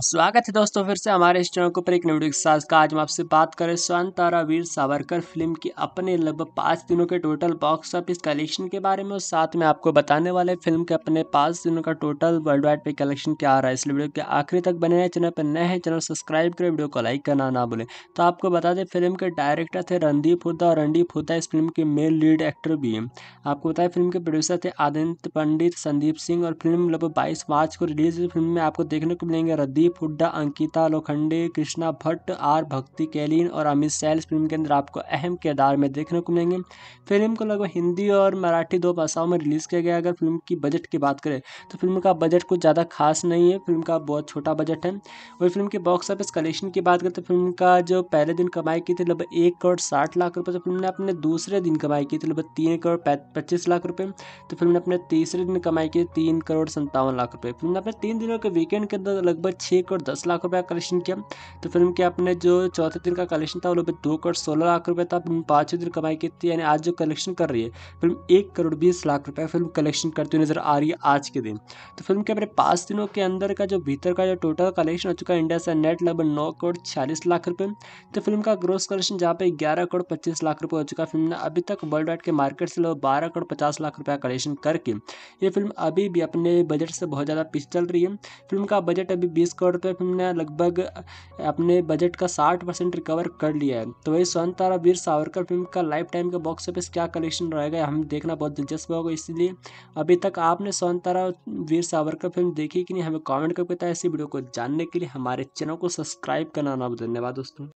स्वागत है दोस्तों फिर से हमारे इस चैनल के ऊपर एक वीडियो के साथ आज हम आपसे बात करें स्वंतारा वीर सावरकर फिल्म की अपने लगभग पाँच दिनों के टोटल बॉक्स ऑफिस कलेक्शन के बारे में और साथ में आपको बताने वाले फिल्म के अपने पाँच दिनों का टोटल वर्ल्ड वाइड पे कलेक्शन क्या आ रहा है इसलिए वीडियो के आखिरी तक बने रहे चैनल पर नए हैं चैनल सब्सक्राइब करें वीडियो को लाइक करना ना भूलें तो आपको बता दें फिल्म के डायरेक्टर थे रणदीप हुदा और रणदीप हुदा इस फिल्म के मेन लीड एक्टर भी हैं आपको बताया फिल्म के प्रोड्यूसर थे आदित्य पंडित संदीप सिंह और फिल्म लगभग बाईस मार्च को रिलीज फिल्म में आपको देखने को मिलेंगे रद्दी प्रदीप हुड्डा अंकिता लोखंडे कृष्णा भट्ट आर भक्ति कैलिन और अमित सैल फिल्म के अंदर आपको अहम किरदार में देखने को मिलेंगे फिल्म को लगभग हिंदी और मराठी दो भाषाओं में रिलीज़ किया गया अगर फिल्म की बजट की बात करें तो फिल्म का बजट कुछ ज़्यादा खास नहीं है फिल्म का बहुत छोटा बजट है और फिल्म के बॉक्स ऑफिस कलेक्शन की बात करें तो फिल्म का जो पहले दिन कमाई की थी लगभग एक करोड़ साठ लाख रुपये तो फिल्म ने अपने दूसरे दिन कमाई की थी लगभग तीन करोड़ पच्चीस लाख रुपये तो फिल्म ने अपने तीसरे दिन कमाई की थी तीन करोड़ सत्तावन लाख रुपये फिल्म ने अपने तीन दिनों के वीकेंड के अंदर लगभग छः छः करोड़ दस लाख रुपया कलेक्शन किया तो फिल्म के अपने जो चौथे दिन का कलेक्शन था वो लगभग दो करोड़ सोलह लाख रुपये था फिल्म पाँचवें दिन कमाई की थी यानी आज जो कलेक्शन कर रही है फिल्म एक करोड़ बीस लाख रुपये फिल्म कलेक्शन करती हुई नज़र आ रही है आज के दिन तो फिल्म के अपने पाँच दिनों के अंदर का जो भीतर का जो टोटल कलेक्शन हो चुका है इंडिया से नेट लगभग नौ करोड़ छियालीस लाख रुपये तो फिल्म का ग्रोस कलेक्शन जहाँ पे ग्यारह करोड़ पच्चीस लाख रुपये हो चुका फिल्म ने अभी तक वर्ल्ड वाइड के मार्केट से लगभग बारह करोड़ पचास लाख रुपया कलेक्शन करके ये फिल्म अभी भी अपने बजट से बहुत ज़्यादा पीछे चल रही है फिल्म का बजट अभी बीस करोड़ रुपये फिल्म ने लगभग अपने बजट का साठ परसेंट रिकवर कर लिया है तो वही स्वंतारा तारा वीर सावरकर फिल्म का लाइफ टाइम का बॉक्स ऑफिस क्या कलेक्शन रहेगा हम देखना बहुत दिलचस्प होगा इसलिए अभी तक आपने स्वंतारा तारा वीर सावरकर फिल्म देखी कि नहीं हमें कॉमेंट करके बताया इसी वीडियो को जानने के लिए हमारे चैनल को सब्सक्राइब करना ना धन्यवाद दोस्तों